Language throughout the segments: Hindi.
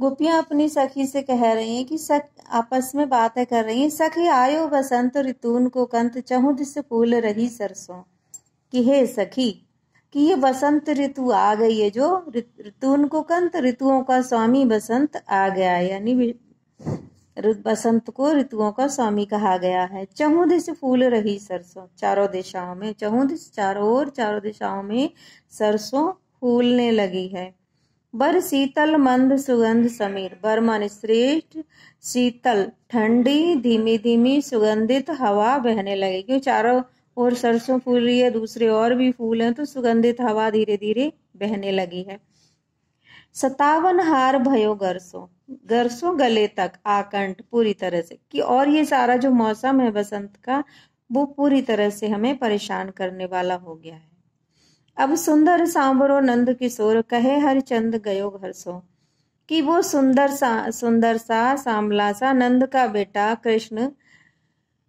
गोपियां अपनी सखी से कह रही हैं कि सख आपस में बातें कर रही हैं सखी आयो बसंत ऋतून को कंत चहुद से फूल रही सरसों कि हे सखी कि ये बसंत ऋतु आ गई है जो ऋतुन को कंत ऋतुओं का स्वामी बसंत आ गया यानी बसंत को ऋतुओं का स्वामी कहा गया है चहुं दिश फूल रही सरसों चारों दिशाओं में चहुं दिश चारों ओर चारों दिशाओं में सरसों फूलने लगी है बर शीतल मंद सुगंध समीर बर मन श्रेष्ठ शीतल ठंडी धीमी धीमी सुगंधित हवा बहने लगी क्यों चारों ओर सरसों फूल रही है दूसरे और भी फूल हैं तो सुगंधित हवा धीरे धीरे बहने लगी है सतावन हार भयो गरसो गरसो गले तक आकंठ पूरी तरह से कि और ये सारा जो मौसम है बसंत का वो पूरी तरह से हमें परेशान करने वाला हो गया है अब सुंदर सांबरो नंद किशोर कहे हर चंद गयो घर सो कि वो सुंदर सा सुंदर सा सांवला सा नंद का बेटा कृष्ण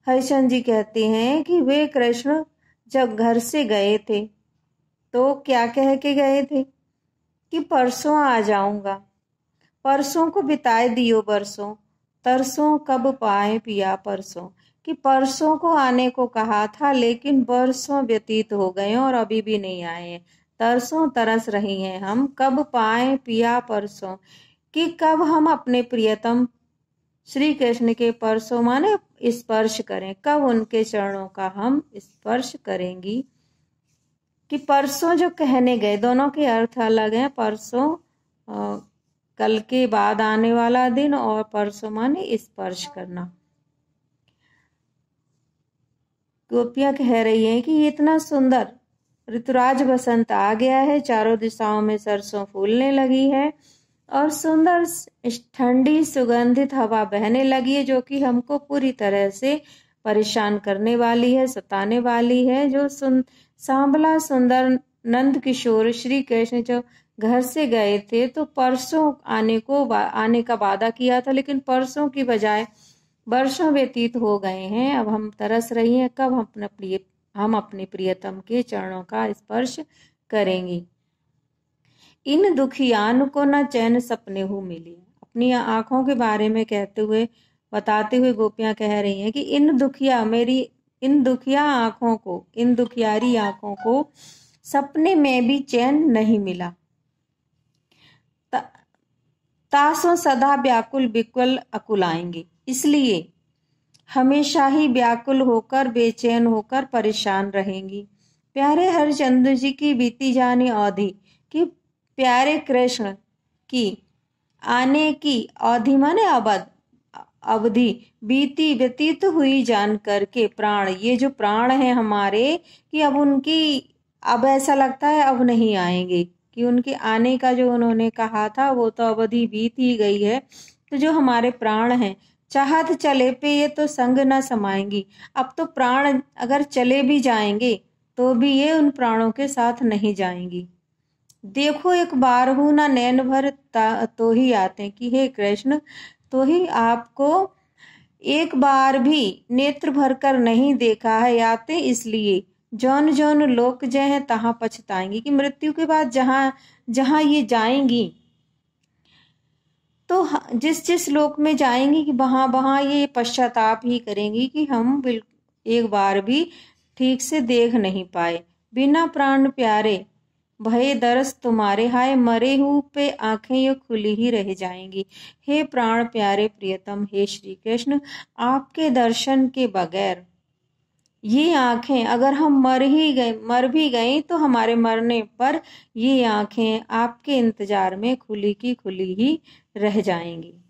हरिशन जी कहते हैं कि वे कृष्ण जब घर से गए थे तो क्या कह के गए थे कि परसों आ जाऊंगा परसों को बिताए दियो बरसों तरसों कब पाए पिया परसों कि परसों को आने को कहा था लेकिन बरसों व्यतीत हो गए और अभी भी नहीं आए हैं तरसों तरस रही हैं हम कब पाए पिया परसों कि कब हम अपने प्रियतम श्री कृष्ण के परसों माने स्पर्श करें कब उनके चरणों का हम स्पर्श करेंगी कि परसों जो कहने गए दोनों के अर्थ अलग हैं परसों कल के बाद आने वाला दिन और परसों माने स्पर्श करना गोपियां कह रही हैं कि इतना सुंदर ऋतुराज बसंत आ गया है चारों दिशाओं में सरसों फूलने लगी है और सुंदर ठंडी सुगंधित हवा बहने लगी है जो कि हमको पूरी तरह से परेशान करने वाली है सताने वाली है जो सुन सांबला सुंदर नंद किशोर श्री कृष्ण जो घर से गए थे तो परसों आने को आने का वादा किया था लेकिन परसों की बजाय वर्षों व्यतीत हो गए हैं अब हम तरस रही हैं कब हम अपने प्रिय हम अपने प्रियतम के चरणों का स्पर्श करेंगी इन दुखियान को न चैन सपने हो मिले अपनी आंखों के बारे में कहते हुए बताते हुए गोपियां कह रही हैं कि इन दुखिया मेरी इन दुखिया आंखों को इन दुखियारी आंखों को सपने में भी चैन नहीं मिला तासों सदा व्याकुल बिकुल अकुल आएंगे इसलिए हमेशा ही व्याकुल होकर बेचैन होकर परेशान रहेंगी प्यारे हरिचंद्र जी की बीती जाने अवधि कि प्यारे कृष्ण की आने की अवधि माने अवध अवधि बीती व्यतीत हुई जान करके प्राण ये जो प्राण है हमारे कि अब उनकी अब ऐसा लगता है अब नहीं आएंगे कि उनके आने का जो उन्होंने कहा था वो तो अवधि बीत ही गई है तो जो हमारे प्राण हैं चाहत चले पे ये तो संग ना समाएंगी अब तो प्राण अगर चले भी जाएंगे तो भी ये उन प्राणों के साथ नहीं जाएंगी देखो एक बार हूं ना नैन भर तो ही आते कि हे कृष्ण तो ही आपको एक बार भी नेत्र भर कर नहीं देखा है आते इसलिए जौन जौन लोक जय है तहाँ पछताएंगी कि मृत्यु के बाद जहाँ जहाँ ये जाएंगी तो जिस जिस लोक में जाएंगी कि वहाँ वहाँ ये पश्चाताप ही करेंगी कि हम बिल एक बार भी ठीक से देख नहीं पाए बिना प्राण प्यारे भय दरस तुम्हारे हाय मरे हूँ पे आंखें ये खुली ही रह जाएंगी हे प्राण प्यारे प्रियतम हे श्री कृष्ण आपके दर्शन के बगैर ये आंखें अगर हम मर ही गए मर भी गई तो हमारे मरने पर ये आंखें आपके इंतजार में खुली की खुली ही रह जाएंगी